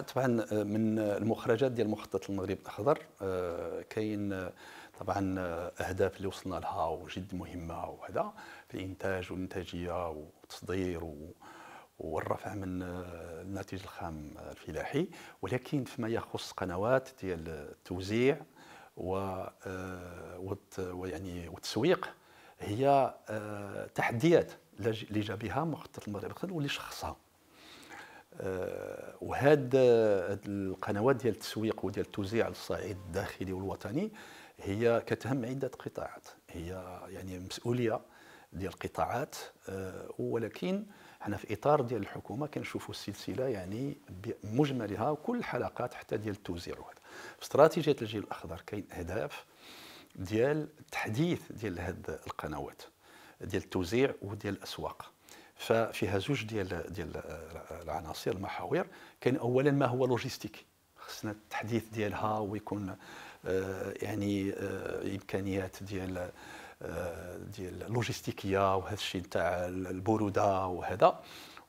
طبعا آه، من آه، المخرجات ديال مخطط المغرب الاخضر آه، كاين طبعا اهداف اللي وصلنا لها وجد مهمه وهذا في الانتاج والانتاجيه والتصدير والرفع من الناتج الخام الفلاحي ولكن فيما يخص قنوات ديال التوزيع و ويعني والتسويق هي تحديات اللي جا بها مخطط المغرب واللي شخصها آه، وهاد آه، القنوات ديال التسويق وديال التوزيع على الصعيد الداخلي والوطني هي كتهم عده قطاعات هي يعني مسؤوليه ديال القطاعات آه، ولكن حنا في اطار ديال الحكومه كنشوفوا السلسله يعني بمجملها وكل الحلقات حتى ديال التوزيع وهذا في استراتيجيه الجيل الاخضر كاين اهداف ديال التحديث ديال هاد القنوات ديال التوزيع وديال الاسواق ففيها زوج ديال ديال العناصر المحاور كاين اولا ما هو لوجيستيك خصنا التحديث ديالها ويكون آه، يعني آه، امكانيات ديال آه، ديال اللوجيستيكيه وهذا الشيء تاع البروده وهذا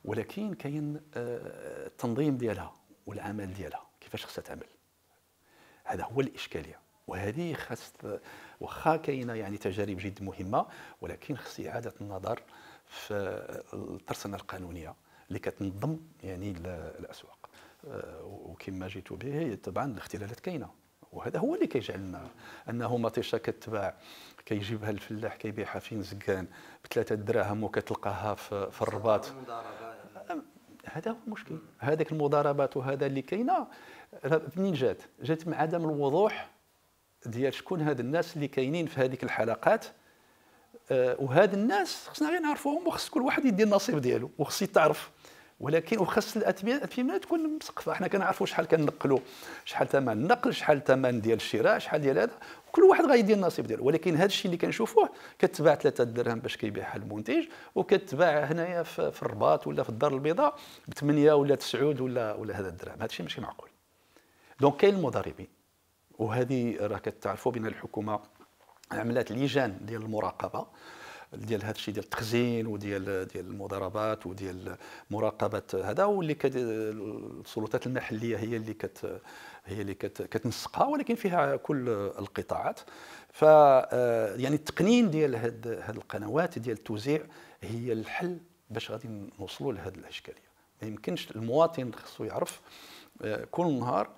ولكن كاين التنظيم ديالها والعمل ديالها كيفاش خصها تعمل هذا هو الاشكاليه وهذه خاص واخا كاينه يعني تجارب جد مهمه ولكن خص اعاده النظر في الترسنه القانونيه اللي كتنظم يعني الاسواق آه، وكما جيت به طبعا الاختلالات كاينه وهذا هو اللي كيجعلنا انه مطيشه كتباع كيجيبها الفلاح كيبيعها فين زكان بثلاثه دراهم وكتلقاها في, في الرباط هذا هو المشكل هذاك المضاربات وهذا اللي كاينه منين جات جات مع عدم الوضوح ديال شكون هاد الناس اللي كاينين في هذيك الحلقات آه، وهاد الناس خصنا غير نعرفوهم وخص كل واحد يدير النصيب ديالو وخص يتعرف ولكن وخص الاثمنه تكون مسقفه حنا كنعرفوا شحال كنقلوا شحال ثمن النقل شحال ثمن ديال الشراء شحال ديال هذا كل واحد غيدير النصيب ديالو ولكن هذا الشيء اللي كنشوفوه كتباع 3 درهم باش كيبيعها المنتج وكتباع هنايا في الرباط ولا في الدار البيضاء ب 8 ولا 9 ولا ولا هذا الدرهم هذا الشيء ماشي معقول دونك كاين المضاربين وهذه راه كتعرفوا بان الحكومه عملات لجان ديال المراقبه ديال هذا الشيء ديال التخزين وديال ديال المضاربات وديال مراقبه هذا واللي السلطات المحليه هي اللي كت هي اللي كت كتنسقها ولكن فيها كل القطاعات ف آه، يعني التقنين ديال هاد القنوات ديال التوزيع هي الحل باش غادي نوصلوا لهذه الاشكاليه ما يمكنش المواطن خصو يعرف آه، كل نهار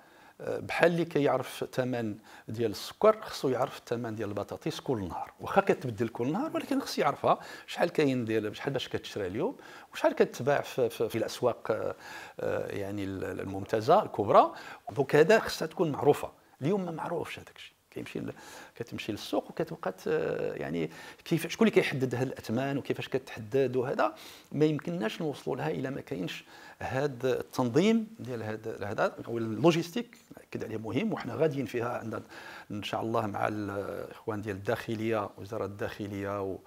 بحال اللي كيعرف الثمن ديال السكر خصو يعرف الثمن ديال البطاطس كل نهار واخا كتبدل كل نهار ولكن خصو يعرفها شحال كاين ديال شحال باش كتشرى اليوم وشحال كتباع في, في الاسواق آه، آه، يعني الممتازه الكبرى دونك هذا خصها تكون معروفه اليوم ما معروفش هذاك الشيء كيمشي كتمشي للسوق وكتبقى يعني كيف شكون اللي كيحدد هذه الاثمان وكيفاش كتحدد وهذا ما يمكنناش نوصلوا لها الا ما كاينش هذا التنظيم ديال هذا او اللوجيستيك اكد عليه مهم وحنا غاديين فيها عندنا ان شاء الله مع الاخوان ديال الداخليه وزاره الداخليه و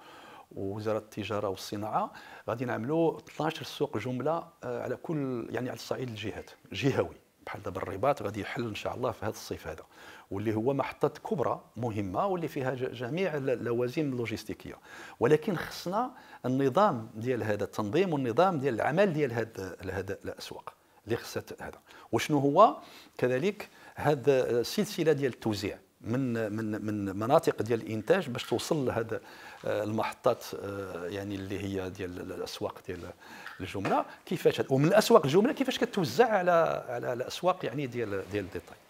ووزاره التجاره والصناعه غادي نعملوا 12 سوق جمله آه، على كل يعني على الصعيد الجهات جهوي بحال دابا الرباط غادي يحل ان شاء الله في هذا الصيف هذا واللي هو محطه كبرى مهمه واللي فيها جميع اللوازم اللوجستيكيه ولكن خصنا النظام ديال هذا التنظيم والنظام ديال العمل ديال هذا هذا الاسواق اللي خصها هذا وشنو هو كذلك هذا السلسله ديال التوزيع من من من مناطق ديال الانتاج باش توصل لهذا آه، المحطات آه، يعني اللي هي ديال الاسواق ديال الجمله كيفاش ومن اسواق الجمله كيفاش كتوزع على على الاسواق يعني ديال ديال الديتاي